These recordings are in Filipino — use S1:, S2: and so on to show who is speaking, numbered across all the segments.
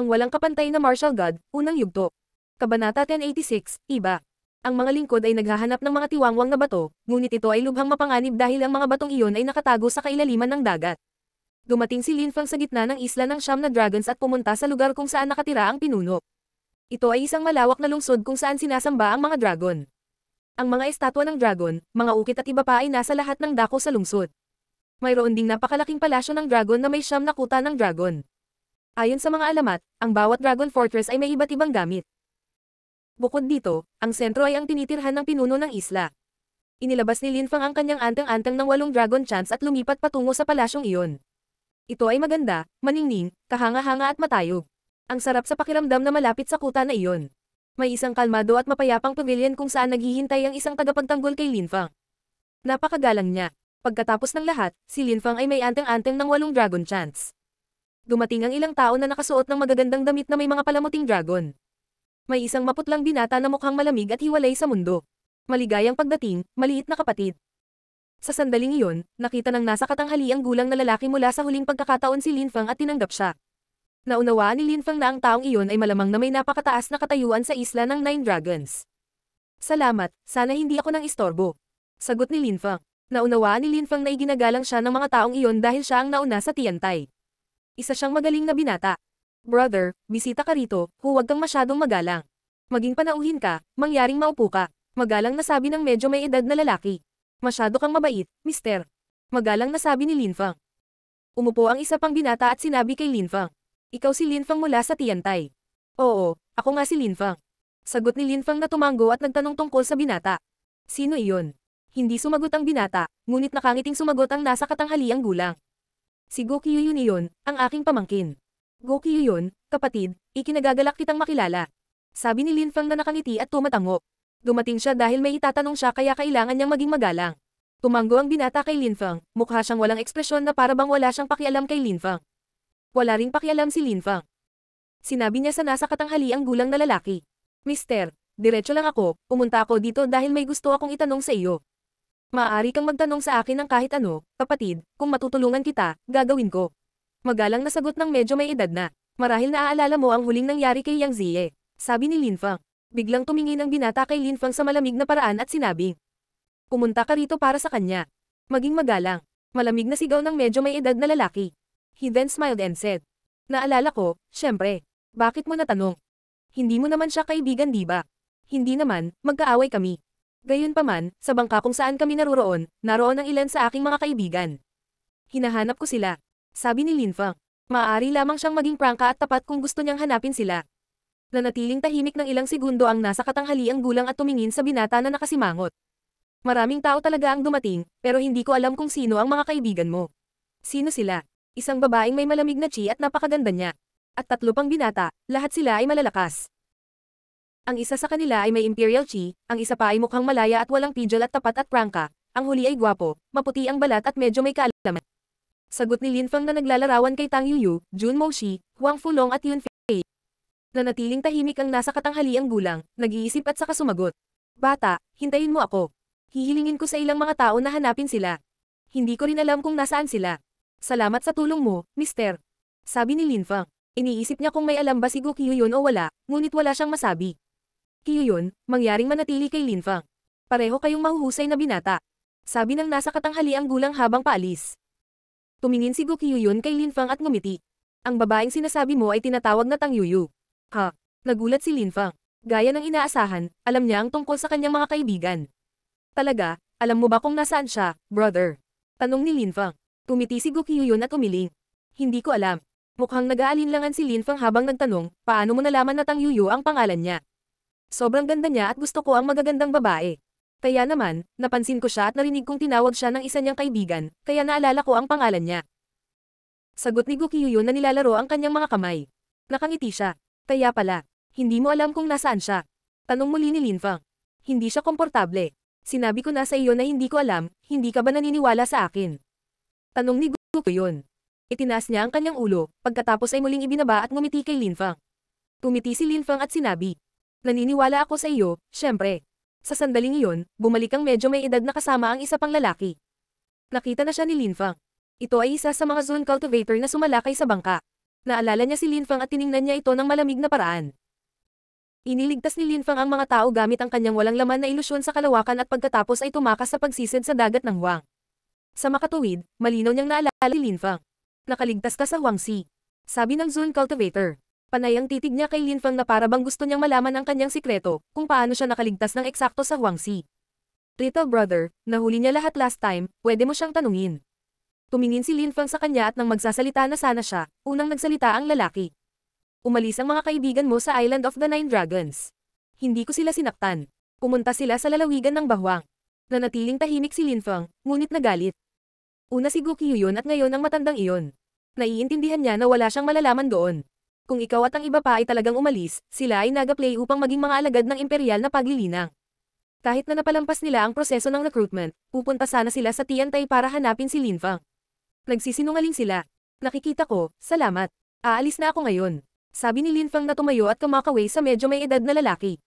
S1: Ang walang kapantay na martial god, unang yugto. Kabanata 1086, Iba. Ang mga lingkod ay naghahanap ng mga tiwangwang na bato, ngunit ito ay lubhang mapanganib dahil ang mga batong iyon ay nakatago sa kailaliman ng dagat. Dumating si Lin Linfang sa gitna ng isla ng siyam na dragons at pumunta sa lugar kung saan nakatira ang pinuno. Ito ay isang malawak na lungsod kung saan sinasamba ang mga dragon. Ang mga estatwa ng dragon, mga ukit at iba pa ay nasa lahat ng dako sa lungsod. Mayroon ding napakalaking palasyo ng dragon na may siyam na kuta ng dragon. Ayon sa mga alamat, ang bawat Dragon Fortress ay may iba't ibang gamit. Bukod dito, ang sentro ay ang tinitirhan ng pinuno ng isla. Inilabas ni Linfang ang kanyang antang-antang ng walong dragon chants at lumipat patungo sa palasyong iyon. Ito ay maganda, maningning, kahanga-hanga at matayog. Ang sarap sa pakiramdam na malapit sa kuta na iyon. May isang kalmado at mapayapang pavilion kung saan naghihintay ang isang tagapagtanggol kay Linfang. Napakagalang niya. Pagkatapos ng lahat, si Linfang ay may antang-antang ng walong dragon chants. Dumating ang ilang tao na nakasuot ng magagandang damit na may mga palamuting dragon. May isang maputlang binata na mukhang malamig at hiwalay sa mundo. Maligayang pagdating, maliit na kapatid. Sa sandaling iyon, nakita ng nasa katanghali ang gulang na lalaki mula sa huling pagkakataon si Lin Fang at tinanggap siya. Naunawaan ni Lin Fang na ang taong iyon ay malamang na may napakataas na katayuan sa isla ng Nine Dragons. Salamat, sana hindi ako nang istorbo. Sagot ni Lin Fang. Naunawaan ni Lin Fang na iginagalang siya ng mga taong iyon dahil siya ang nauna sa Tiantay isa siyang magaling na binata. Brother, bisita ka rito, huwag kang masyadong magalang. Maging panauhin ka, mangyaring maupo ka. Magalang na sabi ng medyo may edad na lalaki. Masyado kang mabait, mister. Magalang na sabi ni Linfang. Umupo ang isa pang binata at sinabi kay Linfang. Ikaw si Linfang mula sa Tiantay. Oo, ako nga si Linfang. Sagot ni Linfang na tumango at nagtanong tungkol sa binata. Sino iyon? Hindi sumagot ang binata, ngunit nakangiting sumagot ang nasa katanghaliang gulang si Gokiyu yun iyon, ang aking pamangkin. Gokiyu yun, kapatid, ikinagagalak kitang makilala. Sabi ni Lin Feng na nakangiti at tumatango. Dumating siya dahil may itatanong siya kaya kailangan niyang maging magalang. Tumanggo ang binata kay Lin Feng, mukha siyang walang ekspresyon na para bang wala siyang pakialam kay Lin Feng. Wala ring pakialam si Lin Feng. Sinabi niya sa nasa katanghali ang gulang na lalaki. Mister, diretso lang ako, pumunta ako dito dahil may gusto akong itanong sa iyo. Maaari kang magtanong sa akin ng kahit ano, kapatid, kung matutulungan kita, gagawin ko. Magalang na sagot ng medyo may edad na. Marahil naaalala mo ang huling nangyari kay Yang Ziye. Sabi ni Lin Feng. Biglang tumingin ang binata kay Lin Feng sa malamig na paraan at sinabi. Kumunta ka rito para sa kanya. Maging magalang. Malamig na sigaw ng medyo may edad na lalaki. He then smiled and said. Naalala ko, syempre. Bakit mo natanong? Hindi mo naman siya kaibigan diba? Hindi naman, magkaaway kami. Gayunpaman, sa bangka kung saan kami naroroon, naroon ang ilan sa aking mga kaibigan. Hinahanap ko sila. Sabi ni Linfang, maaari lamang siyang maging prangka at tapat kung gusto niyang hanapin sila. Nanatiling tahimik ng ilang segundo ang nasa katanghali ang gulang at tumingin sa binata na nakasimangot. Maraming tao talaga ang dumating, pero hindi ko alam kung sino ang mga kaibigan mo. Sino sila? Isang babaeng may malamig na chi at napakaganda niya. At tatlo pang binata, lahat sila ay malalakas. Ang isa sa kanila ay may Imperial Chi, ang isa pa ay mukhang malaya at walang pijol at tapat at prangka, ang huli ay gwapo, maputi ang balat at medyo may kaalaman. Sagot ni Lin Fang na naglalarawan kay Tang Yuyu, Jun Moshi, Huang Fulong at Yun Fei. Nanatiling tahimik ang nasa katanghali ang gulang, nag-iisip at saka sumagot. Bata, hintayin mo ako. Hihilingin ko sa ilang mga tao na hanapin sila. Hindi ko rin alam kung nasaan sila. Salamat sa tulong mo, mister. Sabi ni Lin Fang. Iniisip niya kung may alam ba si Gokyu yun o wala, ngunit wala siyang masabi. Kiyuyon, mangyaring manatili kay Linfang. Pareho kayong mahuhusay na binata. Sabi ng nasa katanghali ang gulang habang paalis. Tumingin si Gokiyuyon kay Linfang at ngumiti. Ang babaeng sinasabi mo ay tinatawag na Tangyuyu. Ha? Nagulat si Linfang. Gaya ng inaasahan, alam niya ang tungkol sa kanyang mga kaibigan. Talaga, alam mo ba kung nasaan siya, brother? Tanong ni Linfang. Tumiti si Gokiyuyon at umiling. Hindi ko alam. Mukhang nag-aalinlangan si Linfang habang nagtanong, paano mo nalaman na Tangyuyu ang pangalan niya? Sobrang ganda niya at gusto ko ang magagandang babae. Kaya naman, napansin ko siya at narinig kong tinawag siya ng isa niyang kaibigan, kaya naalala ko ang pangalan niya. Sagot ni Gokiyuyo na nilalaro ang kanyang mga kamay. Nakangiti siya. Kaya pala, hindi mo alam kung nasaan siya. Tanong muli ni Linfang. Hindi siya komportable. Sinabi ko na sa iyo na hindi ko alam, hindi ka ba naniniwala sa akin? Tanong ni Gokiyuyo. Itinaas niya ang kanyang ulo, pagkatapos ay muling ibinaba at ngumiti kay Linfang. Tumiti si Linfang at sinabi, Naniniwala ako sa iyo, syempre. Sa sandaling iyon, bumalik ang medyo may edad na kasama ang isa pang lalaki. Nakita na siya ni Linfang. Ito ay isa sa mga zone cultivator na sumalakay sa bangka. Naalala niya si Linfang at tiningnan niya ito ng malamig na paraan. Iniligtas ni Linfang ang mga tao gamit ang kanyang walang laman na ilusyon sa kalawakan at pagkatapos ay tumakas sa pagsisid sa dagat ng Huang. Sa makatuwid, malinaw niyang naalala si Linfang. Nakaligtas ka sa Huang Si. Sabi ng Zone Cultivator. Panay ang titig niya kay Lin Fang na parabang gusto niyang malaman ang kanyang sikreto, kung paano siya nakaligtas ng eksakto sa Huang Si. Little brother, nahuli niya lahat last time, pwede mo siyang tanungin. Tumingin si Lin Fang sa kanya at nang magsasalita na sana siya, unang nagsalita ang lalaki. Umalis ang mga kaibigan mo sa Island of the Nine Dragons. Hindi ko sila sinaktan. Pumunta sila sa lalawigan ng Bahwang. Nanatiling tahimik si Lin Fang, ngunit nagalit. Una si Gokiyu yun at ngayon ang matandang iyon. Naiintindihan niya na wala siyang malalaman doon kung ikaw at ang iba pa ay talagang umalis, sila ay nagaplay upang maging mga alagad ng imperial na paglilinang. Kahit na napalampas nila ang proseso ng recruitment, pupunta sana sila sa Tiantay para hanapin si Linfang. Nagsisinungaling sila. Nakikita ko, salamat. Aalis na ako ngayon. Sabi ni Linfang na tumayo at kumakaway sa medyo may edad na lalaki.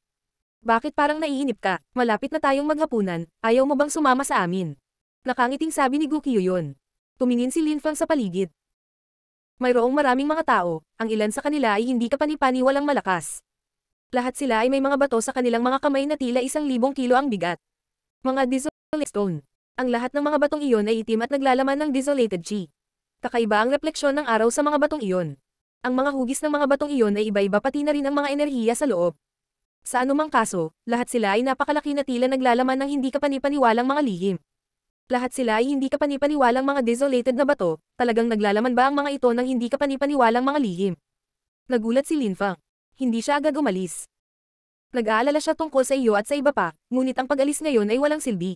S1: Bakit parang naiinip ka? Malapit na tayong maghapunan, ayaw mo bang sumama sa amin? Nakangiting sabi ni Gukyo yun. Tumingin si Linfang sa paligid. Mayroong maraming mga tao, ang ilan sa kanila ay hindi kapani-paniwalang malakas. Lahat sila ay may mga bato sa kanilang mga kamay na tila isang libong kilo ang bigat. Mga Desolate Stone. Ang lahat ng mga batong iyon ay itim at naglalaman ng Desolated Chi. Kakaiba ang refleksyon ng araw sa mga batong iyon. Ang mga hugis ng mga batong iyon ay iba-iba pati na rin ang mga enerhiya sa loob. Sa anumang kaso, lahat sila ay napakalaki na tila naglalaman ng hindi kapanipaniwalang mga lihim. Lahat sila ay hindi kapanipaniwalang mga desolated na bato, talagang naglalaman ba ang mga ito ng hindi kapanipaniwalang mga lihim? Nagulat si Linfang. Hindi siya agad umalis. Nag-aalala siya tungkol sa iyo at sa iba pa, ngunit ang pag-alis ngayon ay walang silbi.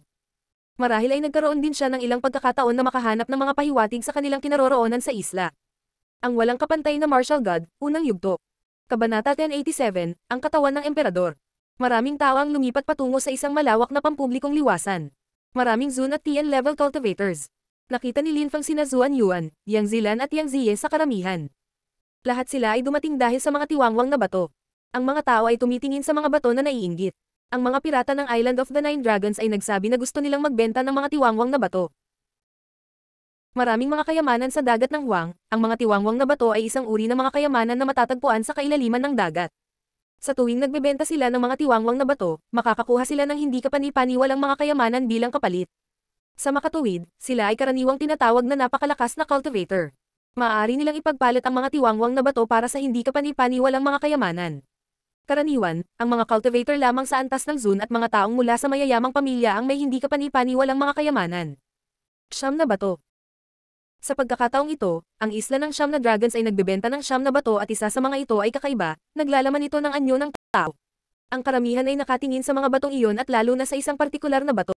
S1: Marahil ay nagkaroon din siya ng ilang pagkakataon na makahanap ng mga pahiwatig sa kanilang kinaroroonan sa isla. Ang walang kapantay na martial god, unang yugto. Kabanata 1087, ang katawan ng emperador. Maraming tao ang lumipat patungo sa isang malawak na pampublikong liwasan. Maraming Zun at Tian level cultivators. Nakita ni Lin Fang sina Zuan Yuan, Yang Zilan at Yang Ziye sa karamihan. Lahat sila ay dumating dahil sa mga tiwangwang na bato. Ang mga tao ay tumitingin sa mga bato na naiinggit. Ang mga pirata ng Island of the Nine Dragons ay nagsabi na gusto nilang magbenta ng mga tiwangwang na bato. Maraming mga kayamanan sa dagat ng Huang, ang mga tiwangwang na bato ay isang uri ng mga kayamanan na matatagpuan sa kailaliman ng dagat. Sa tuwing nagbebenta sila ng mga tiwangwang na bato, makakakuha sila ng hindi kapanipaniwalang mga kayamanan bilang kapalit. Sa makatuwid, sila ay karaniwang tinatawag na napakalakas na cultivator. Maaari nilang ipagpalit ang mga tiwangwang na bato para sa hindi kapanipaniwalang mga kayamanan. Karaniwan, ang mga cultivator lamang sa antas ng Zun at mga taong mula sa mayayamang pamilya ang may hindi kapanipaniwalang mga kayamanan. Siyam na bato. Sa pagkakataong ito, ang isla ng siyam na dragons ay nagbebenta ng siyam na bato at isa sa mga ito ay kakaiba, naglalaman ito ng anyo ng tao. Ang karamihan ay nakatingin sa mga batong iyon at lalo na sa isang partikular na bato.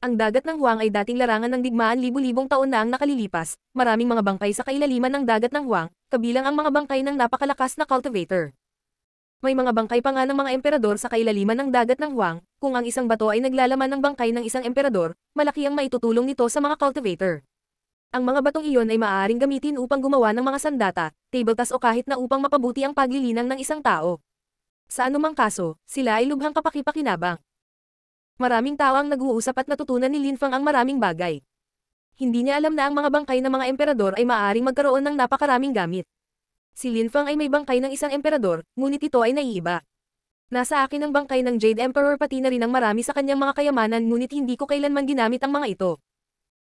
S1: Ang dagat ng Huang ay dating larangan ng digmaan libu-libong taon na ang nakalilipas, maraming mga bangkay sa kailaliman ng dagat ng Huang, kabilang ang mga bangkay ng napakalakas na cultivator. May mga bangkay pa nga ng mga emperador sa kailaliman ng dagat ng Huang, kung ang isang bato ay naglalaman ng bangkay ng isang emperador, malaki ang maitutulong nito sa mga cultivator. Ang mga batong iyon ay maaaring gamitin upang gumawa ng mga sandata, tabletas o kahit na upang mapabuti ang paglilinang ng isang tao. Sa anumang kaso, sila ay lubhang kapakipakinabang. Maraming tao ang nag-uusap at natutunan ni Linfang ang maraming bagay. Hindi niya alam na ang mga bangkay ng mga emperador ay maaaring magkaroon ng napakaraming gamit. Si Linfang ay may bangkay ng isang emperador, ngunit ito ay naiiba. Nasa akin ang bangkay ng Jade Emperor pati na rin ang marami sa kanyang mga kayamanan ngunit hindi ko kailanman ginamit ang mga ito.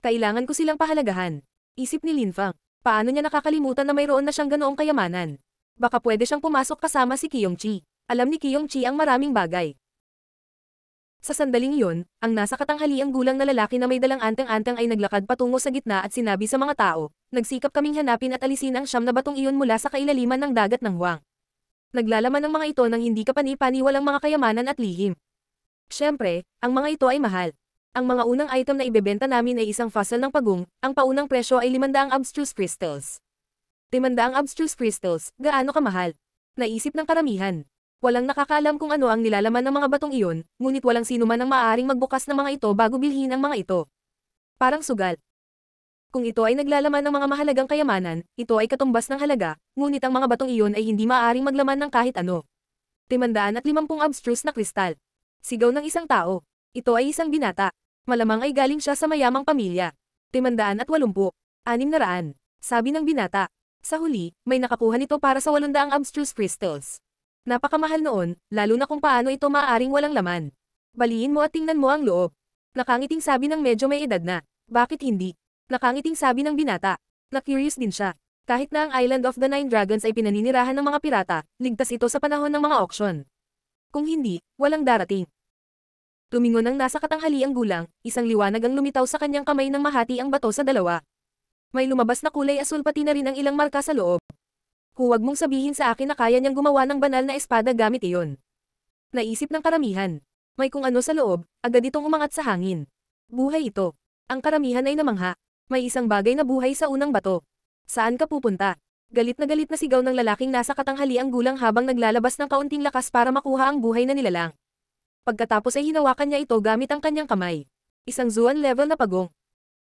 S1: Kailangan ko silang pahalagahan. Isip ni Lin Fang, Paano niya nakakalimutan na mayroon na siyang ganoong kayamanan? Baka pwede siyang pumasok kasama si Kiyong Chi. Alam ni Kiyong Chi ang maraming bagay. Sa sandaling yun, ang nasa katanghaliang gulang na lalaki na may dalang anteng-anteng ay naglakad patungo sa gitna at sinabi sa mga tao, nagsikap kaming hanapin at alisin ang siyam na batong iyon mula sa kailaliman ng dagat ng Huang. Naglalaman ng mga ito ng hindi kapanipaniwalang mga kayamanan at lihim. Siyempre, ang mga ito ay mahal. Ang mga unang item na ibebenta namin ay isang fossil ng pagong, ang paunang presyo ay 500 abstruse crystals. 500 abstruse crystals, gaano kamahal? Naisip ng karamihan. Walang nakakaalam kung ano ang nilalaman ng mga batong iyon, ngunit walang sino man ang maaaring magbukas ng mga ito bago bilhin ang mga ito. Parang sugal. Kung ito ay naglalaman ng mga mahalagang kayamanan, ito ay katumbas ng halaga, ngunit ang mga batong iyon ay hindi maaaring maglaman ng kahit ano. at 550 abstruse na kristal. Sigaw ng isang tao. Ito ay isang binata. Malamang ay galing siya sa mayamang pamilya. Timandaan at walumpu. Anim na raan. Sabi ng binata. Sa huli, may nakakuha nito para sa walundaang abstruse crystals. Napakamahal noon, lalo na kung paano ito maaaring walang laman. Baliin mo at tingnan mo ang loob. Nakangiting sabi ng medyo may edad na. Bakit hindi? Nakangiting sabi ng binata. Na-curious din siya. Kahit na ang Island of the Nine Dragons ay pinaninirahan ng mga pirata, ligtas ito sa panahon ng mga auction. Kung hindi, walang darating. Tumingon ang nasa katanghali ang gulang, isang liwanag ang lumitaw sa kanyang kamay nang mahati ang bato sa dalawa. May lumabas na kulay asul pati na rin ang ilang marka sa loob. Huwag mong sabihin sa akin na kaya niyang gumawa ng banal na espada gamit iyon. Naisip ng karamihan. May kung ano sa loob, agad itong umangat sa hangin. Buhay ito. Ang karamihan ay namangha. May isang bagay na buhay sa unang bato. Saan ka pupunta? Galit na galit na sigaw ng lalaking nasa katanghali ang gulang habang naglalabas ng kaunting lakas para makuha ang buhay na nilalang. Pagkatapos ay hinawakan niya ito gamit ang kanyang kamay. Isang Zuan level na pagong.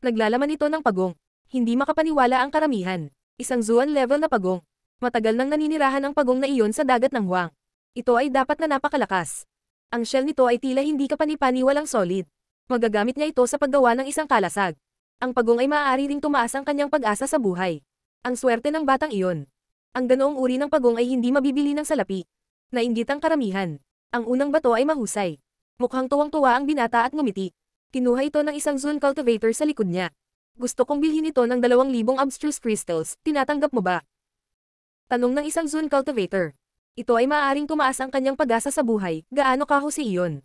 S1: Naglalaman ito ng pagong. Hindi makapaniwala ang karamihan. Isang Zuan level na pagong. Matagal nang naninirahan ang pagong na iyon sa dagat ng Huang. Ito ay dapat na napakalakas. Ang shell nito ay tila hindi kapanipaniwalang solid. Magagamit niya ito sa paggawa ng isang kalasag. Ang pagong ay maaari ring tumaas ang kanyang pag-asa sa buhay. Ang swerte ng batang iyon. Ang ganoong uri ng pagong ay hindi mabibili ng salapi. Nainggit ang karamihan. Ang unang bato ay mahusay. Mukhang tuwang-tuwa ang binata at ngumiti. Kinuha ito ng isang zone cultivator sa likod niya. Gusto kong bilhin ito ng 2,000 abstruse crystals, tinatanggap mo ba? Tanong ng isang zone cultivator. Ito ay maaaring tumaas ang kanyang pag-asa sa buhay, gaano kahusi iyon.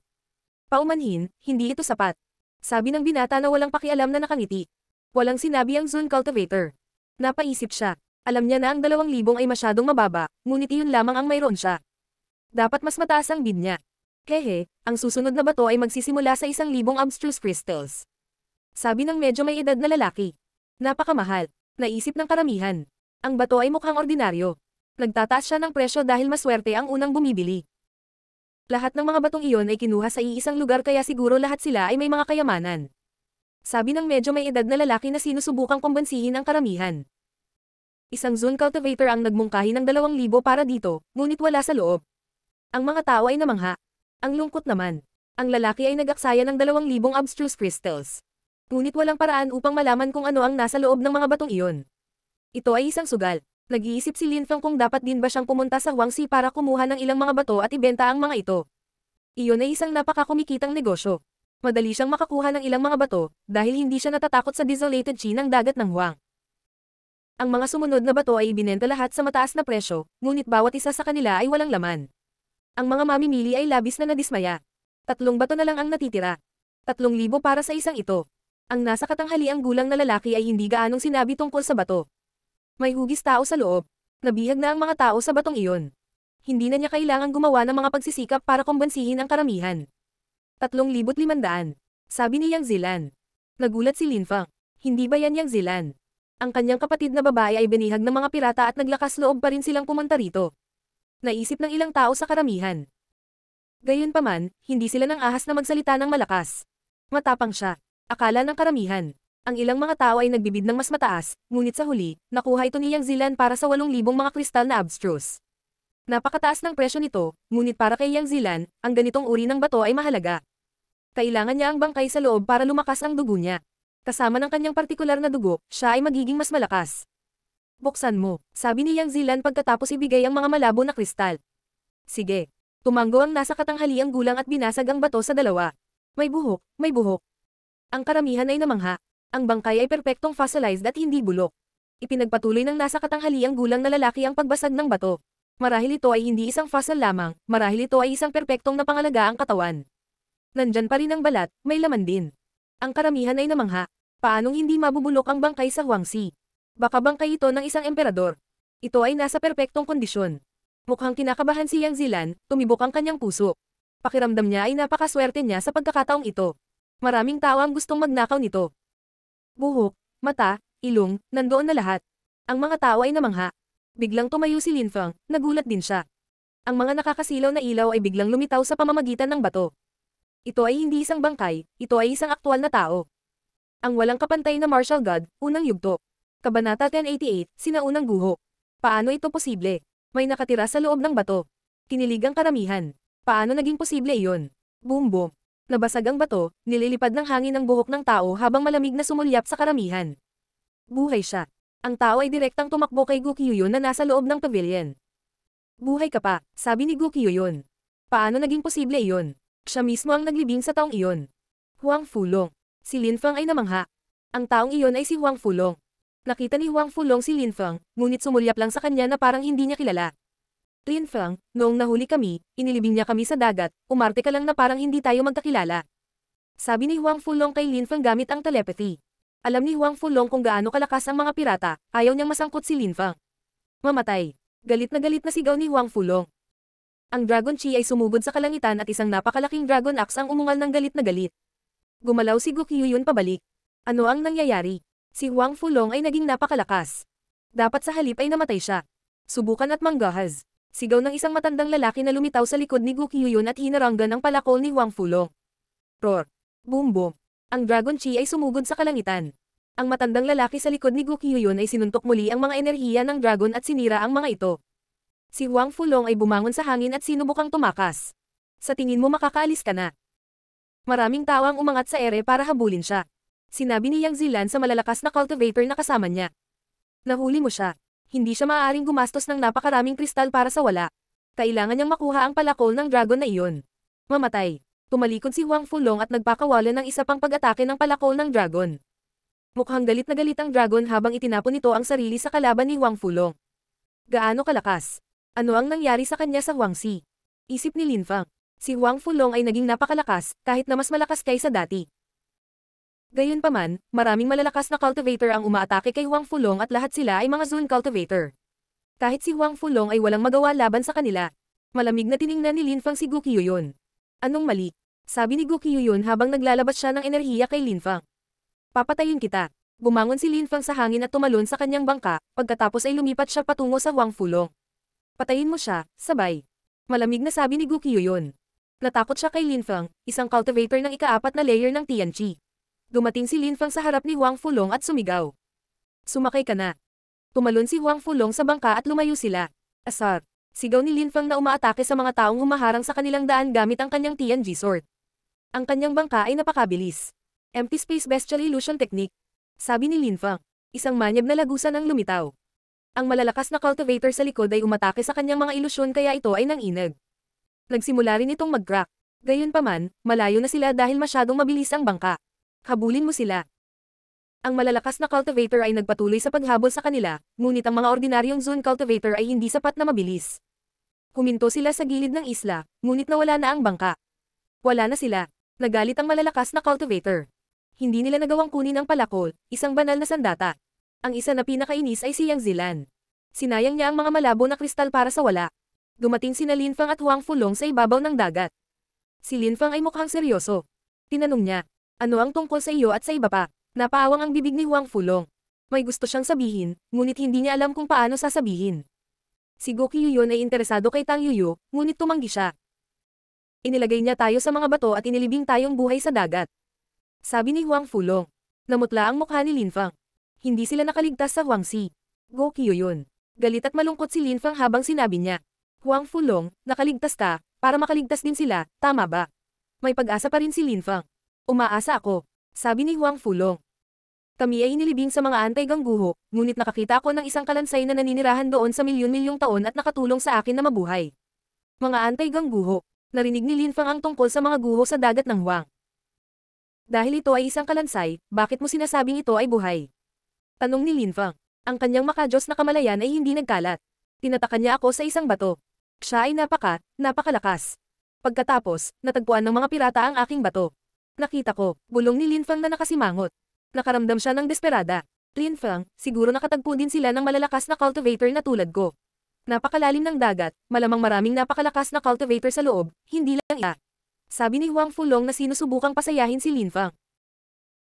S1: Paumanhin, hindi ito sapat. Sabi ng binata na walang pakialam na nakangiti. Walang sinabi ang zone cultivator. Napaisip siya. Alam niya na ang 2,000 ay masyadong mababa, ngunit iyon lamang ang mayroon siya. Dapat mas mataas ang bid niya. Hehe, ang susunod na bato ay magsisimula sa isang libong abstruse crystals. Sabi ng medyo may edad na lalaki. Napakamahal. Naisip ng karamihan. Ang bato ay mukhang ordinaryo. Nagtataas siya ng presyo dahil maswerte ang unang bumibili. Lahat ng mga batong iyon ay kinuha sa iisang lugar kaya siguro lahat sila ay may mga kayamanan. Sabi ng medyo may edad na lalaki na sinusubukang kumbansihin ang karamihan. Isang zone cultivator ang nagmungkahi ng 2,000 para dito, ngunit wala sa loob. Ang mga tao ay namangha. Ang lungkot naman. Ang lalaki ay nagaksaya ng 2,000 abstruse crystals. Ngunit walang paraan upang malaman kung ano ang nasa loob ng mga batong iyon. Ito ay isang sugal. Nag-iisip si Lin Feng kung dapat din ba siyang pumunta sa Huangxi para kumuha ng ilang mga bato at ibenta ang mga ito. Iyon ay isang napakakumikitang negosyo. Madali siyang makakuha ng ilang mga bato dahil hindi siya natatakot sa desolated chi ng dagat ng Huang. Ang mga sumunod na bato ay ibinenta lahat sa mataas na presyo, ngunit bawat isa sa kanila ay walang laman. Ang mga mamimili ay labis na nadismaya. Tatlong bato na lang ang natitira. Tatlong libo para sa isang ito. Ang nasa katanghali ang gulang na lalaki ay hindi gaanong sinabi tungkol sa bato. May hugis tao sa loob. Nabihag na ang mga tao sa batong iyon. Hindi na niya kailangan gumawa ng mga pagsisikap para kumbansihin ang karamihan. Tatlong libot limandaan. Sabi ni Yang Zilan. Nagulat si Lin Linfa. Hindi ba yan Yang Zilan? Ang kanyang kapatid na babae ay binihag ng mga pirata at naglakas loob pa rin silang pumunta rito naisip ng ilang tao sa karamihan. Gayunpaman, hindi sila ng ahas na magsalita ng malakas. Matapang siya. Akala ng karamihan. Ang ilang mga tao ay nagbibid ng mas mataas, ngunit sa huli, nakuha ito ni Yang Zilan para sa 8,000 mga kristal na abstruse. Napakataas ng presyo nito, ngunit para kay Yang Zilan, ang ganitong uri ng bato ay mahalaga. Kailangan niya ang bangkay sa loob para lumakas ang dugo niya. Kasama ng kanyang partikular na dugo, siya ay magiging mas malakas. Buksan mo, sabi ni Yang Zilan pagkatapos ibigay ang mga malabo na kristal. Sige. Tumango ang nasa katanghaliang gulang at binasag ang bato sa dalawa. May buhok, may buhok. Ang karamihan ay namangha. Ang bangkay ay perpektong fossilized at hindi bulok. Ipinagpatuloy ng nasa katanghaliang gulang na lalaki ang pagbasag ng bato. Marahil ito ay hindi isang fossil lamang, marahil ito ay isang perpektong napangalaga ang katawan. Nandyan pa rin ang balat, may laman din. Ang karamihan ay namangha. Paanong hindi mabubulok ang bangkay sa Huangsi? Baka bangkay ito ng isang emperador. Ito ay nasa perpektong kondisyon. Mukhang kinakabahan si Yang Zilan, tumibok ang kanyang puso. Pakiramdam niya ay napakaswerte niya sa pagkakataong ito. Maraming tao ang gustong magnakaw nito. Buhok, mata, ilong, nandoon na lahat. Ang mga tao ay namangha. Biglang tumayo si Lin Fang, nagulat din siya. Ang mga nakakasilaw na ilaw ay biglang lumitaw sa pamamagitan ng bato. Ito ay hindi isang bangkay, ito ay isang aktwal na tao. Ang walang kapantay na martial god, unang yugto. Kabanata 1088, Sinaunang Guho. Paano ito posible? May nakatira sa loob ng bato. Kinilig ang karamihan. Paano naging posible iyon? Boom boom. Nabasag ang bato, nililipad ng hangin ang buhok ng tao habang malamig na sumulyap sa karamihan. Buhay siya. Ang tao ay direktang tumakbo kay Gukyuyon na nasa loob ng pavilion. Buhay ka pa, sabi ni Gukyuyon. Paano naging posible iyon? Siya mismo ang naglibing sa taong iyon. Huang Fulong. Si Lin Fang ay namangha. Ang taong iyon ay si Huang Fulong. Nakita ni Huang Fulong si Lin Feng, ngunit sumulyap lang sa kanya na parang hindi niya kilala. Lin Feng, noong nahuli kami, inilibing niya kami sa dagat, umarte ka lang na parang hindi tayo magkakilala. Sabi ni Huang Fulong kay Lin Feng gamit ang telepathy. Alam ni Huang Fulong kung gaano kalakas ang mga pirata, ayaw niyang masangkot si Lin Feng. Mamatay. Galit na galit na sigaw ni Huang Fulong. Ang Dragon Chi ay sumugod sa kalangitan at isang napakalaking Dragon Axe ang umungal ng galit na galit. Gumalaw si Gokyu yun pabalik. Ano ang nangyayari? si Huang Fulong ay naging napakalakas. Dapat sa halip ay namatay siya. Subukan at manggahas. Sigaw ng isang matandang lalaki na lumitaw sa likod ni Gukyuyon at hinaranggan ang palakol ni Huang Fulong. Roar! boom! Ang Dragon Chi ay sumugod sa kalangitan. Ang matandang lalaki sa likod ni Gukyuyon ay sinuntok muli ang mga enerhiya ng dragon at sinira ang mga ito. Si Huang Fulong ay bumangon sa hangin at sinubukang tumakas. Sa tingin mo makakaalis ka na. Maraming tao ang umangat sa ere para habulin siya. Sinabi ni Yang Zilan sa malalakas na cultivator na kasama niya. Nahuli mo siya. Hindi siya maaaring gumastos ng napakaraming kristal para sa wala. Kailangan niyang makuha ang palakol ng dragon na iyon. Mamatay. Tumalikod si Huang Fulong at nagpakawala ng isa pang pag-atake ng palakol ng dragon. Mukhang galit na galit ang dragon habang itinapon nito ang sarili sa kalaban ni Huang Fulong. Gaano kalakas? Ano ang nangyari sa kanya sa Huang Si? Isip ni Lin Fang. Si Huang Fulong ay naging napakalakas, kahit na mas malakas kaysa dati. Gayunpaman, maraming malalakas na cultivator ang umaatake kay Huang Fulong at lahat sila ay mga Zun cultivator. Kahit si Huang Fulong ay walang magawa laban sa kanila. Malamig na tiningnan ni Lin Fang si Gukiyu yun. Anong mali? Sabi ni Gukiyu yun habang naglalabas siya ng enerhiya kay Lin Fang. Papatayin kita. Bumangon si Lin Fang sa hangin at tumalon sa kanyang bangka, pagkatapos ay lumipat siya patungo sa Huang Fulong. Patayin mo siya, sabay. Malamig na sabi ni Gukiyu yun. Natakot siya kay Lin Fang, isang cultivator ng ikaapat na layer ng Tianqi. Dumating si Lin Fang sa harap ni Huang Fulong at sumigaw. Sumakay ka na. Tumalon si Huang Fulong sa bangka at lumayo sila. Asar. Sigaw ni Lin Fang na umaatake sa mga taong humaharang sa kanilang daan gamit ang kanyang TNG sword. Ang kanyang bangka ay napakabilis. Empty space bestial illusion technique. Sabi ni Lin Fang, isang manyab na lagusan ang lumitaw. Ang malalakas na cultivator sa likod ay umatake sa kanyang mga ilusyon kaya ito ay nanginag. Nagsimula rin itong mag-crack. Gayunpaman, malayo na sila dahil masyadong mabilis ang bangka habulin mo sila. Ang malalakas na cultivator ay nagpatuloy sa paghabol sa kanila, ngunit ang mga ordinaryong zone cultivator ay hindi sapat na mabilis. Huminto sila sa gilid ng isla, ngunit nawala na ang bangka. Wala na sila. Nagalit ang malalakas na cultivator. Hindi nila nagawang kunin ang palakol, isang banal na sandata. Ang isa na pinakainis ay si Yang Zilan. Sinayang niya ang mga malabo na kristal para sa wala. Dumating si Fang at Huang Fulong sa ibabaw ng dagat. Si Lin Fang ay mukhang seryoso. Tinanong niya, ano ang tungkol sa iyo at sa iba pa? Napaawang ang bibig ni Huang Fulong. May gusto siyang sabihin, ngunit hindi niya alam kung paano sasabihin. Si Goki Yuyon ay interesado kay Tang Yuyu, ngunit tumanggi siya. Inilagay niya tayo sa mga bato at inilibing tayong buhay sa dagat. Sabi ni Huang Fulong. Namutla ang mukha ni Linfang. Hindi sila nakaligtas sa Huangxi. Goki Yuyon. Galit at malungkot si Linfang habang sinabi niya. Huang Fulong, nakaligtas ka, para makaligtas din sila, tama ba? May pag-asa pa rin si Linfang. Umaasa ako, sabi ni Huang Fulong. Kami ay inilibing sa mga antay-gangguho, ngunit nakakita ako ng isang kalansay na naninirahan doon sa milyon-milyong taon at nakatulong sa akin na mabuhay. Mga antay-gangguho, narinig ni Lin Fang ang tungkol sa mga guho sa dagat ng Huang. Dahil ito ay isang kalansay, bakit mo sinasabing ito ay buhay? Tanong ni Lin Fang. Ang kanyang makajos na kamalayan ay hindi nagkalat. Tinataka niya ako sa isang bato. Siya ay napaka, napakalakas. Pagkatapos, natagpuan ng mga pirata ang aking bato. Nakita ko, bulong ni Lin Fang na nakasimangot. Nakaramdam siya ng desperada. Lin Fang, siguro nakatagpo din sila ng malalakas na cultivator na tulad ko. Napakalalim ng dagat, malamang maraming napakalakas na cultivator sa loob, hindi lang iya. Sabi ni Huang Fulong na sinusubukang pasayahin si Lin Fang.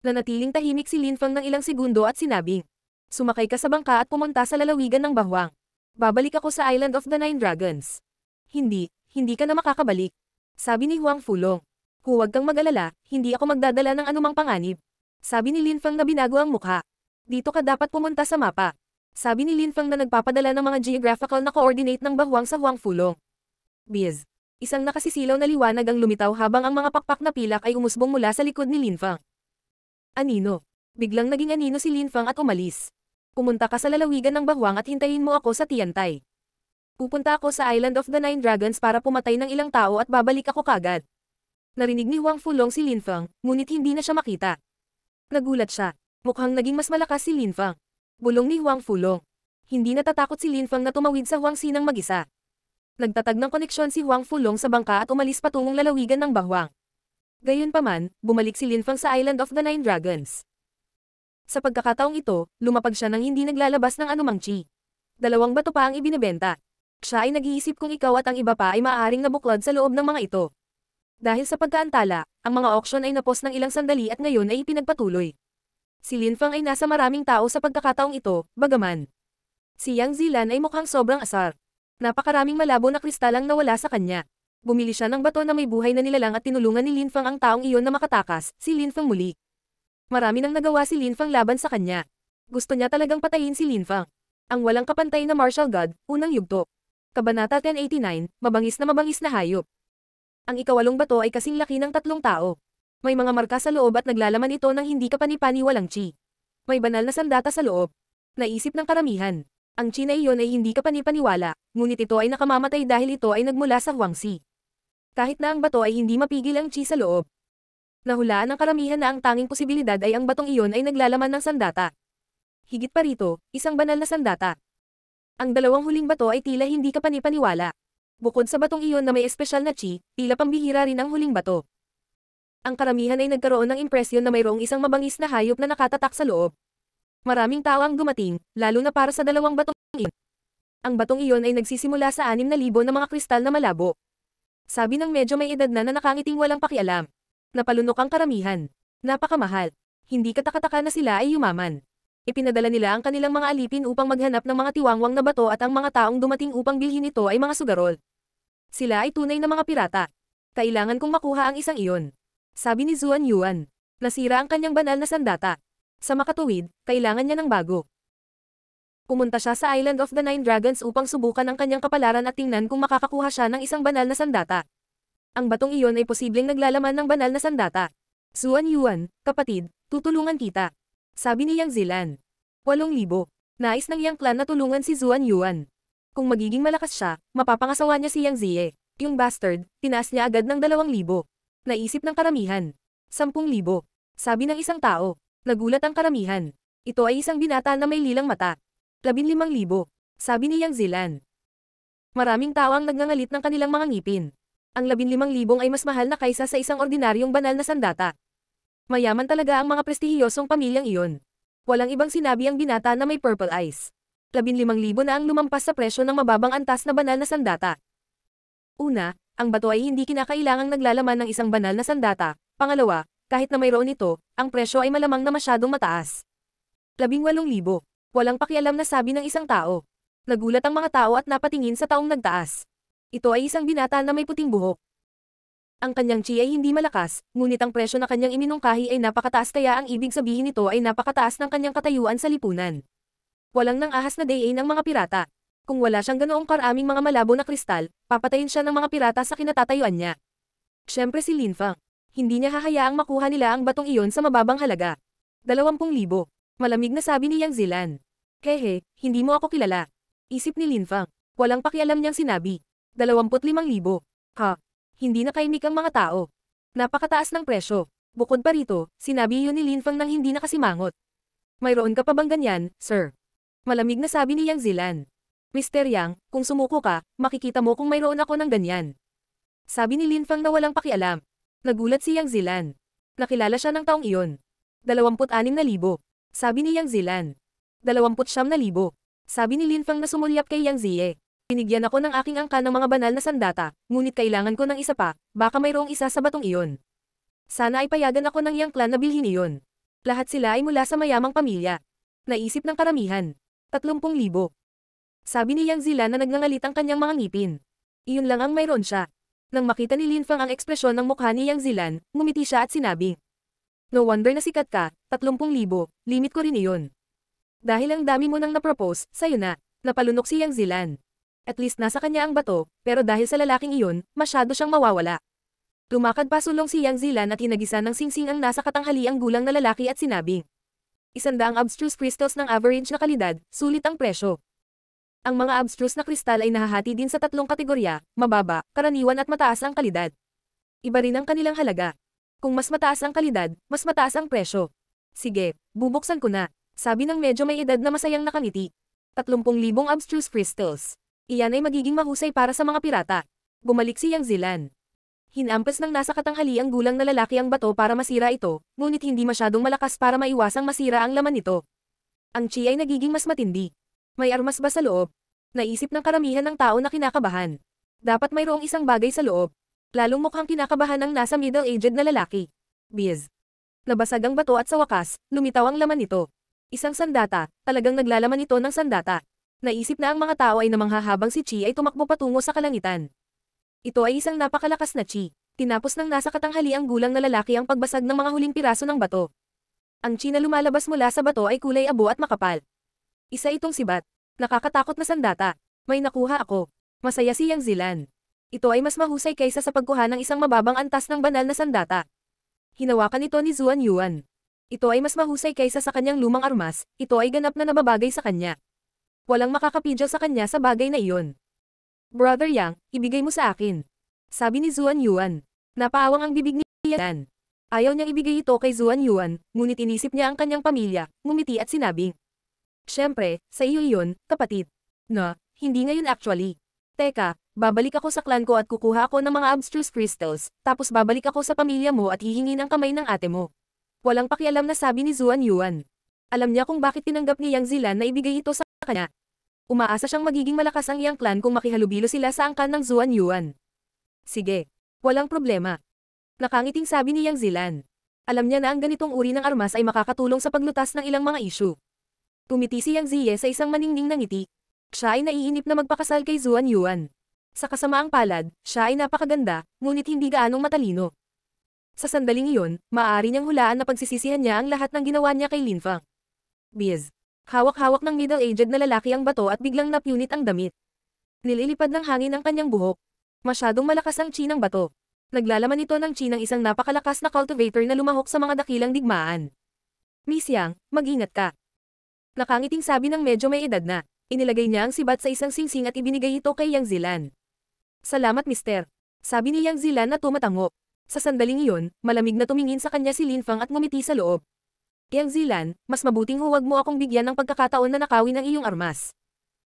S1: Nanatiling tahimik si Lin Fang ng ilang segundo at sinabing, Sumakay ka sa bangka at pumunta sa lalawigan ng Bahwang. Babalik ako sa Island of the Nine Dragons. Hindi, hindi ka na makakabalik. Sabi ni Huang Fulong. Huwag kang mag-alala, hindi ako magdadala ng anumang panganib. Sabi ni Lin Linfang na binago ang mukha. Dito ka dapat pumunta sa mapa. Sabi ni Lin Linfang na nagpapadala ng mga geographical na coordinate ng bahuang sa Huang Fulong. Biz. Isang nakasisilaw na liwanag ang lumitaw habang ang mga pakpak na pilak ay umusbong mula sa likod ni Lin Linfang. Anino. Biglang naging anino si Lin Linfang at umalis. Pumunta ka sa lalawigan ng bahuang at hintayin mo ako sa Tiantay. Pupunta ako sa Island of the Nine Dragons para pumatay ng ilang tao at babalik ako kagad. Narinig ni Huang Fulong si Lin Fang, ngunit hindi na siya makita. Nagulat siya. Mukhang naging mas malakas si Lin Fang. Bulong ni Huang Fulong. Hindi natatakot si Lin Fang na tumawid sa Huang Sinang mag-isa. Nagtatag ng koneksyon si Huang Fulong sa bangka at umalis patungong lalawigan ng Bahuang. Gayunpaman, bumalik si Lin Fang sa Island of the Nine Dragons. Sa pagkakataong ito, lumapag siya ng hindi naglalabas ng anumang chi. Dalawang bato pa ang ibinebenta. Siya ay nag-iisip kung ikaw at ang iba pa ay maaaring nabuklod sa loob ng mga ito. Dahil sa pagkaantala, ang mga auction ay napos ng ilang sandali at ngayon ay ipinagpatuloy. Si Lin Fang ay nasa maraming tao sa pagkakataong ito, bagaman. Si Yang Zilan ay mukhang sobrang asar. Napakaraming malabo na kristal ang nawala sa kanya. Bumili siya ng bato na may buhay na nilalang at tinulungan ni Lin Fang ang taong iyon na makatakas, si Lin Fang muli. Marami nang nagawa si Lin Fang laban sa kanya. Gusto niya talagang patayin si Lin Fang. Ang walang kapantay na martial god, unang yugto. Kabanata 1089, mabangis na mabangis na hayop. Ang ikawalong bato ay kasing laki ng tatlong tao. May mga marka sa loob at naglalaman ito ng hindi kapanipani walang chi. May banal na sandata sa loob. Naisip ng karamihan. Ang chi na iyon ay hindi kapanipaniwala, ngunit ito ay nakamamatay dahil ito ay nagmula sa Huangxi. Kahit na ang bato ay hindi mapigil ang chi sa loob. Nahulaan ng karamihan na ang tanging posibilidad ay ang batong iyon ay naglalaman ng sandata. Higit pa rito, isang banal na sandata. Ang dalawang huling bato ay tila hindi kapanipaniwala. Bukod sa batong iyon na may espesyal na chi, tila pambihira rin ang huling bato. Ang karamihan ay nagkaroon ng impresyon na mayroong isang mabangis na hayop na nakatatak sa loob. Maraming tao ang dumating, lalo na para sa dalawang batong iyon. Ang batong iyon ay nagsisimula sa 6,000 na mga kristal na malabo. Sabi ng medyo may edad na na nakangiting walang pakialam. Napalunok ang karamihan. Napakamahal. Hindi katakataka na sila ay yumaman. Ipinadala nila ang kanilang mga alipin upang maghanap ng mga tiwangwang na bato at ang mga taong dumating upang bilhin ito ay mga sugarol. Sila ay tunay na mga pirata. Kailangan kong makuha ang isang iyon. Sabi ni Zuan Yuan. Nasira ang kanyang banal na sandata. Sa makatuwid, kailangan niya ng bago. Pumunta siya sa Island of the Nine Dragons upang subukan ang kanyang kapalaran at tingnan kung makakakuha siya ng isang banal na sandata. Ang batong iyon ay posibleng naglalaman ng banal na sandata. Zuan Yuan, kapatid, tutulungan kita. Sabi ni Yang Zilan. Walong libo. Nais ng Yang clan na tulungan si Zuan Yuan. Kung magiging malakas siya, mapapangasawa niya si Yang Zie. Yung bastard, tinaas niya agad ng 2,000. Naisip ng karamihan. 10,000. Sabi ng isang tao. Nagulat ang karamihan. Ito ay isang binata na may lilang mata. 15,000. Sabi ni Yang Zilan. Maraming tao ang nagngangalit ng kanilang mga ngipin. Ang 15,000 ay mas mahal na kaysa sa isang ordinaryong banal na sandata. Mayaman talaga ang mga prestihiyosong pamilyang iyon. Walang ibang sinabi ang binata na may purple eyes. 15,000 na ang lumampas sa presyo ng mababang antas na banal na sandata. Una, ang bato ay hindi kinakailangang naglalaman ng isang banal na sandata. Pangalawa, kahit na mayroon ito, ang presyo ay malamang na masyadong mataas. 18,000. Walang pakialam na sabi ng isang tao. Nagulat ang mga tao at napatingin sa taong nagtaas. Ito ay isang binata na may puting buhok. Ang kanyang chi ay hindi malakas, ngunit ang presyo na kanyang iminungkahi ay napakataas kaya ang ibig sabihin nito ay napakataas ng kanyang katayuan sa lipunan. Walang nang ahas na day ng mga pirata. Kung wala siyang ganoong karaming mga malabo na kristal, papatayin siya ng mga pirata sa kinatatayuan niya. Siyempre si Lin Fang. Hindi niya hahayaang makuha nila ang batong iyon sa mababang halaga. 20,000. Malamig na sabi ni Yang Zilan. Kehe, hindi mo ako kilala. Isip ni Lin Fang. Walang pakialam niyang sinabi. 25,000. Ha? Hindi na nakaimik ang mga tao. Napakataas ng presyo. Bukod pa rito, sinabi yun ni Lin Fang nang hindi nakasimangot. Mayroon ka pa bang ganyan, sir? Malamig na sabi ni Yang Zilan. Mr. Yang, kung sumuko ka, makikita mo kung mayroon ako ng ganyan. Sabi ni Lin Fang na walang pakialam. Nagulat si Yang Zilan. Nakilala siya ng taong iyon. 26,000. Sabi ni Yang Zilan. 29,000. Sabi ni Lin Fang na sumulyap kay Yang Zie. Binigyan ako ng aking angka ng mga banal na sandata, ngunit kailangan ko ng isa pa, baka mayroong isa sa batong iyon. Sana ay payagan ako ng yang clan na bilhin iyon. Lahat sila ay mula sa mayamang pamilya. Naisip ng karamihan. Tatlumpung libo. Sabi ni Yang Zila na nagngangalit ang kanyang mga ngipin. Iyon lang ang mayroon siya. Nang makita ni Lin Fang ang ekspresyon ng mukha ni Yang Zilan, ngumiti siya at sinabi. No wonder na sikat ka, 30,000, limit ko rin iyon. Dahil ang dami mo nang napropose, sayo na, napalunok si Yang Zilan. At least nasa kanya ang bato, pero dahil sa lalaking iyon, masyado siyang mawawala. Lumakad pa sulong si Yang Zilan at hinagisan ng singsing ang nasa katanghali ang gulang na lalaki at sinabi. Isandaang abstruse crystals ng average na kalidad, sulit ang presyo. Ang mga abstruse na kristal ay nahahati din sa tatlong kategorya, mababa, karaniwan at mataas ang kalidad. Iba rin ang kanilang halaga. Kung mas mataas ang kalidad, mas mataas ang presyo. Sige, bubuksan ko na, sabi ng medyo may edad na masayang nakangiti. 30,000 abstruse crystals. Iyan ay magiging mahusay para sa mga pirata. Bumalik si Yang Zilan. Hinampas ng nasa katanghali ang gulang na lalaki ang bato para masira ito, ngunit hindi masyadong malakas para maiwasang masira ang laman nito. Ang chi ay nagiging mas matindi. May armas ba sa loob? Naisip ng karamihan ng tao na kinakabahan. Dapat mayroong isang bagay sa loob. Lalong mukhang kinakabahan ang nasa middle-aged na lalaki. Biz. Nabasag ang bato at sa wakas, lumitaw ang laman nito. Isang sandata, talagang naglalaman ito ng sandata. Naisip na ang mga tao ay namangha habang si Chi ay tumakbo patungo sa kalangitan. Ito ay isang napakalakas na chi. Tinapos ng nasa katanghali ang gulang na lalaki ang pagbasag ng mga huling piraso ng bato. Ang chi na lumalabas mula sa bato ay kulay abo at makapal. Isa itong sibat. Nakakatakot na sandata. May nakuha ako. Masaya si Yang Zilan. Ito ay mas mahusay kaysa sa pagkuha ng isang mababang antas ng banal na sandata. Hinawakan ito ni Zuan Yuan. Ito ay mas mahusay kaysa sa kanyang lumang armas, ito ay ganap na nababagay sa kanya. Walang makakapidyo sa kanya sa bagay na iyon. Brother Yang, ibigay mo sa akin. Sabi ni Zuan Yuan. Napaawang ang bibig ni Yan. Ayaw niyang ibigay ito kay Zuan Yuan, ngunit inisip niya ang kanyang pamilya, ngumiti at sinabing. Siyempre, sa iyo iyon, kapatid. Na, no, hindi ngayon actually. Teka, babalik ako sa klan ko at kukuha ako ng mga abstruse crystals, tapos babalik ako sa pamilya mo at hihingi ng kamay ng ate mo. Walang pakialam na sabi ni Zuan Yuan. Alam niya kung bakit tinanggap ni Yang Zilan na ibigay ito sa kanya, umaasa siyang magiging malakas ang iyang clan kung makihalubilo sila sa angkan ng Zuan Yuan. Sige. Walang problema. Nakangiting sabi ni Yang Zilan. Alam niya na ang ganitong uri ng armas ay makakatulong sa paglutas ng ilang mga isyu. Tumiti si Yang Ziye sa isang maningning na ngiti. Siya ay naiinip na magpakasal kay Zuan Yuan. Sa kasamaang palad, siya ay napakaganda, ngunit hindi gaanong matalino. Sa sandaling iyon, maaari niyang hulaan na pagsisisihan niya ang lahat ng ginawa niya kay Linfang. Biz. Hawak-hawak ng middle-aged na lalaki ang bato at biglang napunit ang damit. Nililipad ng hangin ang kanyang buhok. Masyadong malakas ang chinang bato. Naglalaman ito ng chinang isang napakalakas na cultivator na lumahok sa mga dakilang digmaan. Miss Yang, mag-ingat ka. Nakangiting sabi ng medyo may edad na. Inilagay niya ang sibat sa isang singsing at ibinigay ito kay Yang Zilan. Salamat mister. Sabi ni Yang Zilan na tumatango. Sa sandaling iyon, malamig na tumingin sa kanya si Lin Fang at ngumiti sa loob. Zilan, mas mabuting huwag mo akong bigyan ng pagkakataon na nakawin ang iyong armas.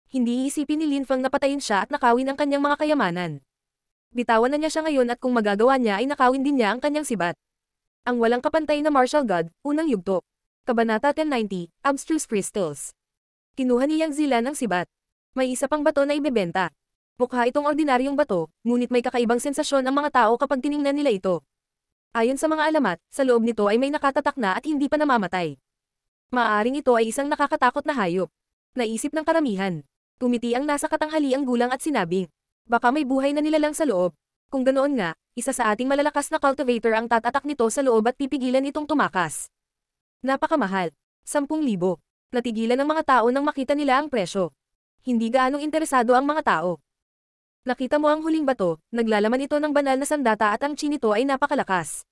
S1: Hindi iisipin ni Lin Linfang na patayin siya at nakawin ang kanyang mga kayamanan. Bitawan na niya siya ngayon at kung magagawa niya ay nakawin din niya ang kanyang sibat. Ang walang kapantay na martial god, unang yugto. Kabanata 1090, Abstruse Crystals. Kinuha ni Yang Zilan ang sibat. May isa pang bato na ibebenta. Mukha itong ordinaryong bato, ngunit may kakaibang sensasyon ang mga tao kapag tiningnan nila ito. Ayon sa mga alamat, sa loob nito ay may nakatatak na at hindi pa namamatay. Maaring ito ay isang nakakatakot na hayop. Naisip ng karamihan. Tumiti ang nasa katanghali ang gulang at sinabing, baka may buhay na nila lang sa loob. Kung ganoon nga, isa sa ating malalakas na cultivator ang tatatak nito sa loob at pipigilan itong tumakas. Napakamahal. 10,000. Natigilan ang mga tao nang makita nila ang presyo. Hindi gaanong interesado ang mga tao. Nakita mo ang huling bato, naglalaman ito ng banal na sandata at ang chinito ay napakalakas.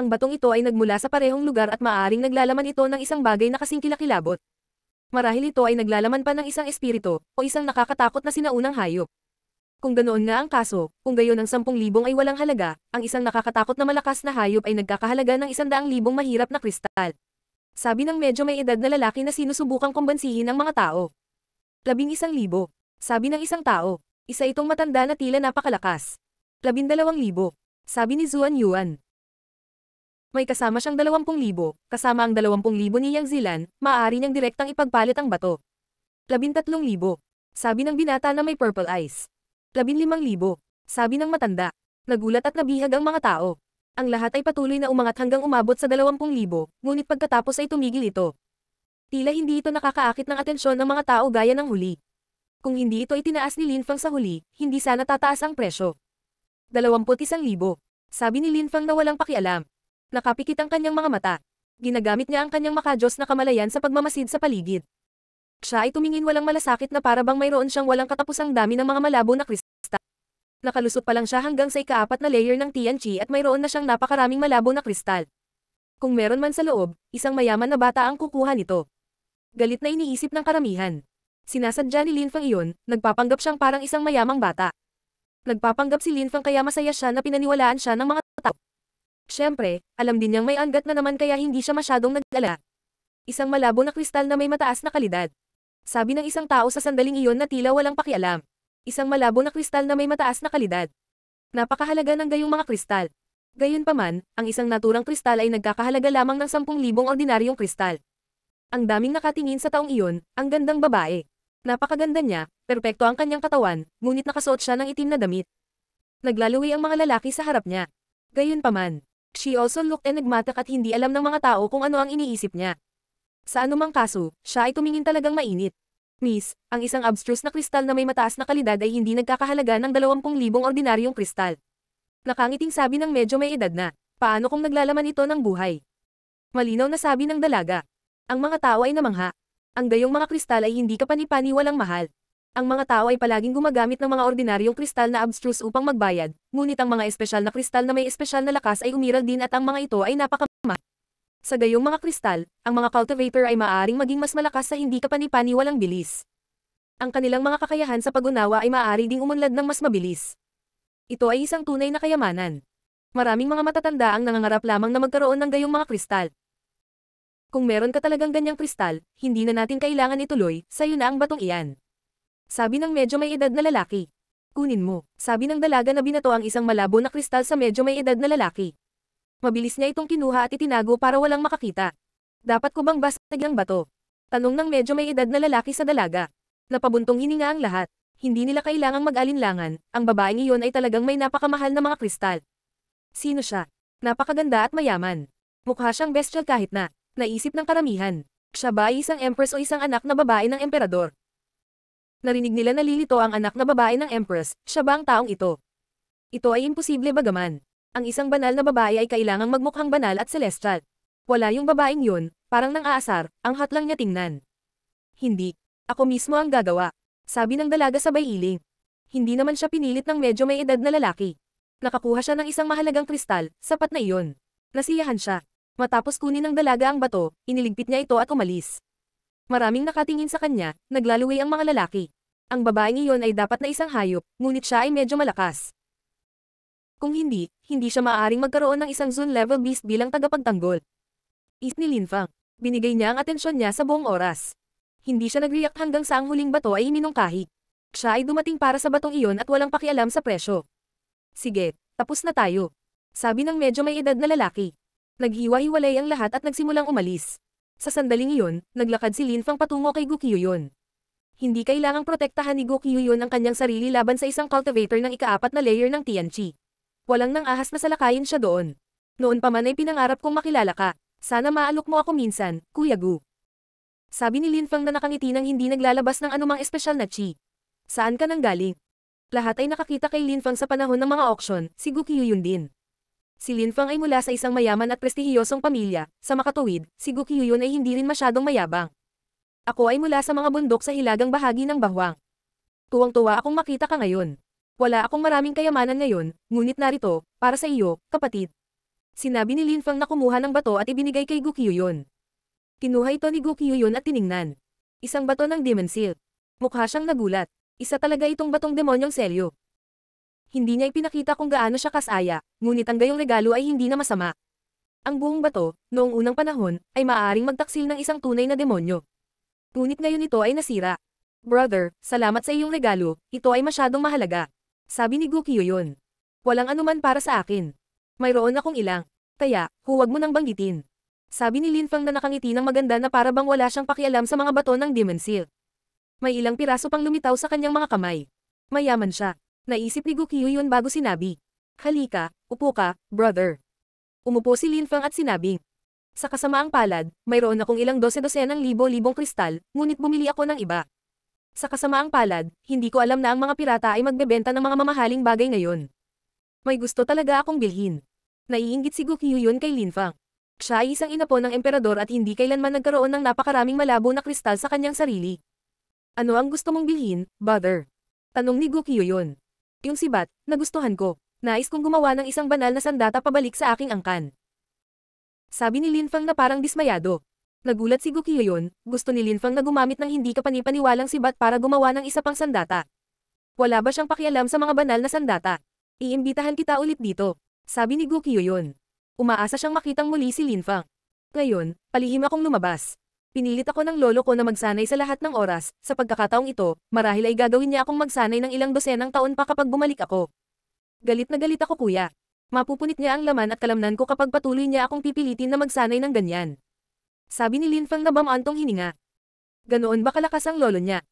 S1: Ang batong ito ay nagmula sa parehong lugar at maaring naglalaman ito ng isang bagay na kasing kilakilabot. Marahil ito ay naglalaman pa ng isang espiritu, o isang nakakatakot na sinaunang hayop. Kung ganoon nga ang kaso, kung gayon ang 10,000 ay walang halaga, ang isang nakakatakot na malakas na hayop ay nagkakahalaga ng 100,000 mahirap na kristal. Sabi ng medyo may edad na lalaki na sinusubukang kumbansihin ang mga tao. Labing isang libo. Sabi ng isang tao, isa itong matanda na tila napakalakas. Labindalawang libo. Sabi ni Zuan Yuan, may kasama siyang 20,000, kasama ang 20,000 ni Yang Zilan, maaari niyang direktang ipagpalit ang bato. 13,000. Sabi ng binata na may purple eyes. 15,000. Sabi ng matanda. Nagulat at nabihag ang mga tao. Ang lahat ay patuloy na umangat hanggang umabot sa 20,000, ngunit pagkatapos ay tumigil ito. Tila hindi ito nakakaakit ng atensyon ng mga tao gaya ng huli. Kung hindi ito itinaas ni Lin Fang sa huli, hindi sana tataas ang presyo. 21,000. Sabi ni Lin Fang na walang pakialam. Nakapikit ang kanyang mga mata. Ginagamit niya ang kanyang makadyos na kamalayan sa pagmamasid sa paligid. Siya ay tumingin walang malasakit na para bang mayroon siyang walang katapusang dami ng mga malabo na kristal. Nakalusot pa lang siya hanggang sa ikaapat na layer ng TNT at mayroon na siyang napakaraming malabo na kristal. Kung meron man sa loob, isang mayaman na bata ang kukuha nito. Galit na iniisip ng karamihan. Sinasadya ni Linfang iyon, nagpapanggap siyang parang isang mayamang bata. Nagpapanggap si Linfang kaya masaya siya na pinaniwalaan siya ng mga tao. Siyempre, alam din niyang may angat na naman kaya hindi siya masyadong nag-ala. Isang malabo na kristal na may mataas na kalidad. Sabi ng isang tao sa sandaling iyon na tila walang pakialam. Isang malabo na kristal na may mataas na kalidad. Napakahalaga ng gayong mga kristal. Gayunpaman, ang isang naturang kristal ay nagkakahalaga lamang ng 10,000 ordinaryong kristal. Ang daming nakatingin sa taong iyon, ang gandang babae. Napakaganda niya, perpekto ang kanyang katawan, ngunit nakasuot siya ng itim na damit. Naglalaway ang mga lalaki sa harap niya. Gayunpaman, She also looked enigmatic at hindi alam ng mga tao kung ano ang iniisip niya. Sa anumang kaso, siya ay tumingin talagang mainit. Miss, ang isang abstruse na kristal na may mataas na kalidad ay hindi nagkakahalaga ng 20,000 ordinaryong kristal. Nakangiting sabi ng medyo may edad na, paano kung naglalaman ito ng buhay? Malinaw na sabi ng dalaga. Ang mga tao ay namangha. Ang gayong mga kristal ay hindi kapanipani walang mahal. Ang mga tao ay palaging gumagamit ng mga ordinaryong kristal na abstruse upang magbayad, ngunit ang mga espesyal na kristal na may espesyal na lakas ay umiral din at ang mga ito ay napakamahal. Sa gayong mga kristal, ang mga cultivator ay maaaring maging mas malakas sa hindi kapanipani kapanipaniwalang bilis. Ang kanilang mga kakayahan sa pag-unawa ay maaari ding umunlad ng mas mabilis. Ito ay isang tunay na kayamanan. Maraming mga matatanda ang nangangarap lamang na magkaroon ng gayong mga kristal. Kung meron ka talagang ganyang kristal, hindi na natin kailangan ituloy, sayo na ang batong iyan sabi ng medyo may edad na lalaki. Kunin mo, sabi ng dalaga na binato ang isang malabo na kristal sa medyo may edad na lalaki. Mabilis niya itong kinuha at itinago para walang makakita. Dapat ko bang basag ng bato? Tanong ng medyo may edad na lalaki sa dalaga. Napabuntong hininga ang lahat. Hindi nila kailangang mag-alinlangan, ang babaeng iyon ay talagang may napakamahal na mga kristal. Sino siya? Napakaganda at mayaman. Mukha siyang bestial kahit na, naisip ng karamihan. Siya ba ay isang empress o isang anak na babae ng emperador? Narinig nila nalilito ang anak na babae ng Empress, siya ba ang taong ito? Ito ay imposible bagaman. Ang isang banal na babae ay kailangang magmukhang banal at celestial. Wala yung babaeng yun, parang nang aasar, ang hot lang niya tingnan. Hindi. Ako mismo ang gagawa. Sabi ng dalaga sabay hiling. Hindi naman siya pinilit ng medyo may edad na lalaki. Nakakuha siya ng isang mahalagang kristal, sapat na iyon. Nasiyahan siya. Matapos kunin ng dalaga ang bato, iniligpit niya ito at umalis. Maraming nakatingin sa kanya, naglaluwi ang mga lalaki. Ang babaeng iyon ay dapat na isang hayop, ngunit siya ay medyo malakas. Kung hindi, hindi siya maaaring magkaroon ng isang zone-level beast bilang tagapagtanggol. Is ni Linfang. Binigay niya ang atensyon niya sa buong oras. Hindi siya nag-react hanggang sa ang huling bato ay ininungkahi. Siya ay dumating para sa batong iyon at walang pakialam sa presyo. Sige, tapos na tayo. Sabi ng medyo may edad na lalaki. Naghiwa-hiwalay ang lahat at nagsimulang umalis. Sa sandaling iyon, naglakad si Lin Fang patungo kay Gukyuyon. Hindi kailangang protektahan ni Gukyuyon ang kanyang sarili laban sa isang cultivator ng ikaapat na layer ng Tianchi. Walang nang ahas na salakayin siya doon. Noon pa man ay pinangarap kong makilala ka. Sana maalok mo ako minsan, Kuya Gu. Sabi ni Lin Fang na nakangiti nang hindi naglalabas ng anumang espesyal na chi. Saan ka nang galing? Lahat ay nakakita kay Lin Fang sa panahon ng mga auction, si Gukyuyon din. Si Lin Fang ay mula sa isang mayaman at prestihiyosong pamilya, sa makatuwid, si Gu Qiyun ay hindi rin masyadong mayabang. Ako ay mula sa mga bundok sa hilagang bahagi ng Bahwang. Tuwang-tuwa akong makita ka ngayon. Wala akong maraming kayamanan ngayon, ngunit narito, para sa iyo, kapatid. Sinabi ni Lin Fang na kumuha ng bato at ibinigay kay Gu Qiyun. Kinuha ito ni Gu Qiyun at tiningnan. Isang bato ng Demon Seal. Mukha siyang nagulat. Isa talaga itong batong demonyong selyo hindi niya ipinakita kung gaano siya kasaya, ngunit ang gayong regalo ay hindi na masama. Ang buong bato, noong unang panahon, ay maaaring magtaksil ng isang tunay na demonyo. Ngunit ngayon ito ay nasira. Brother, salamat sa iyong regalo, ito ay masyadong mahalaga. Sabi ni Gukiyo yun. Walang anuman para sa akin. Mayroon akong ilang. Kaya, huwag mo nang banggitin. Sabi ni Linfang na nakangiti ng maganda na para bang wala siyang pakialam sa mga bato ng Demon Seal. May ilang piraso pang lumitaw sa kanyang mga kamay. Mayaman siya. Naisip ni Gokyo yun bago sinabi. Halika, upo ka, brother. Umupo si Lin Fang at sinabing. Sa kasamaang palad, mayroon akong ilang dose-dosenang libo-libong kristal, ngunit bumili ako ng iba. Sa kasamaang palad, hindi ko alam na ang mga pirata ay magbebenta ng mga mamahaling bagay ngayon. May gusto talaga akong bilhin. Naiinggit si Gokyo yun kay Lin Fang. Siya ay isang inapo ng emperador at hindi kailanman nagkaroon ng napakaraming malabo na kristal sa kanyang sarili. Ano ang gusto mong bilhin, brother? Tanong ni Gokyo yun. Yung sibat, nagustuhan ko. Nais kong gumawa ng isang banal na sandata pabalik sa aking angkan. Sabi ni Linfang na parang dismayado. Nagulat si Gukiyo yun, gusto ni Linfang na gumamit ng hindi kapanipaniwalang sibat para gumawa ng isa pang sandata. Wala ba siyang pakialam sa mga banal na sandata? Iimbitahan kita ulit dito. Sabi ni Gukiyo yun. Umaasa siyang makitang muli si Linfang. Ngayon, palihim akong lumabas. Pinilit ako ng lolo ko na magsanay sa lahat ng oras, sa pagkakataong ito, marahil ay gagawin niya akong magsanay ng ilang dosenang taon pa kapag bumalik ako. Galit na galit ako kuya. Mapupunit niya ang laman at kalamnan ko kapag patuloy niya akong pipilitin na magsanay ng ganyan. Sabi ni Lin Fang na bamantong hininga. Ganoon ba kalakas ang lolo niya?